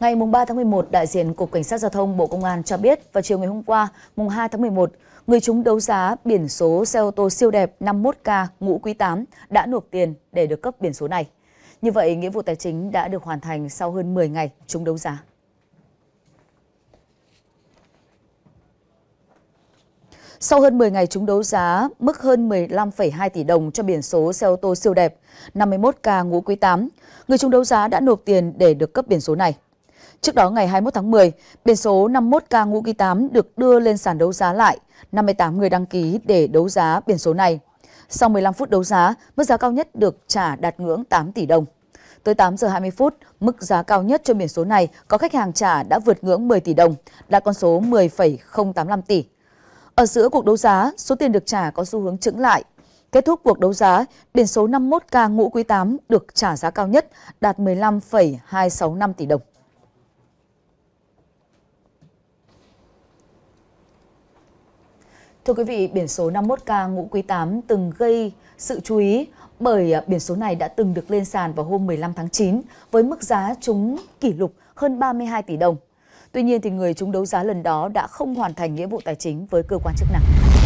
Ngày 3 tháng 11, đại diện Cục Cảnh sát Giao thông Bộ Công an cho biết vào chiều ngày hôm qua, mùng 2 tháng 11, người chúng đấu giá biển số xe ô tô siêu đẹp 51K ngũ quý 8 đã nộp tiền để được cấp biển số này. Như vậy, nghĩa vụ tài chính đã được hoàn thành sau hơn 10 ngày chúng đấu giá. Sau hơn 10 ngày chúng đấu giá, mức hơn 15,2 tỷ đồng cho biển số xe ô tô siêu đẹp 51K ngũ quý 8, người chúng đấu giá đã nộp tiền để được cấp biển số này. Trước đó ngày 21 tháng 10, biển số 51K ngũ ký 8 được đưa lên sàn đấu giá lại, 58 người đăng ký để đấu giá biển số này. Sau 15 phút đấu giá, mức giá cao nhất được trả đạt ngưỡng 8 tỷ đồng. Tới 8 giờ 20 phút, mức giá cao nhất cho biển số này có khách hàng trả đã vượt ngưỡng 10 tỷ đồng, đạt con số 10,085 tỷ. Ở giữa cuộc đấu giá, số tiền được trả có xu hướng chững lại. Kết thúc cuộc đấu giá, biển số 51K ngũ quý 8 được trả giá cao nhất đạt 15,265 tỷ đồng. Thưa quý vị, biển số 51K ngũ quý 8 từng gây sự chú ý bởi à, biển số này đã từng được lên sàn vào hôm 15 tháng 9 với mức giá trúng kỷ lục hơn 32 tỷ đồng. Tuy nhiên, thì người trúng đấu giá lần đó đã không hoàn thành nghĩa vụ tài chính với cơ quan chức năng.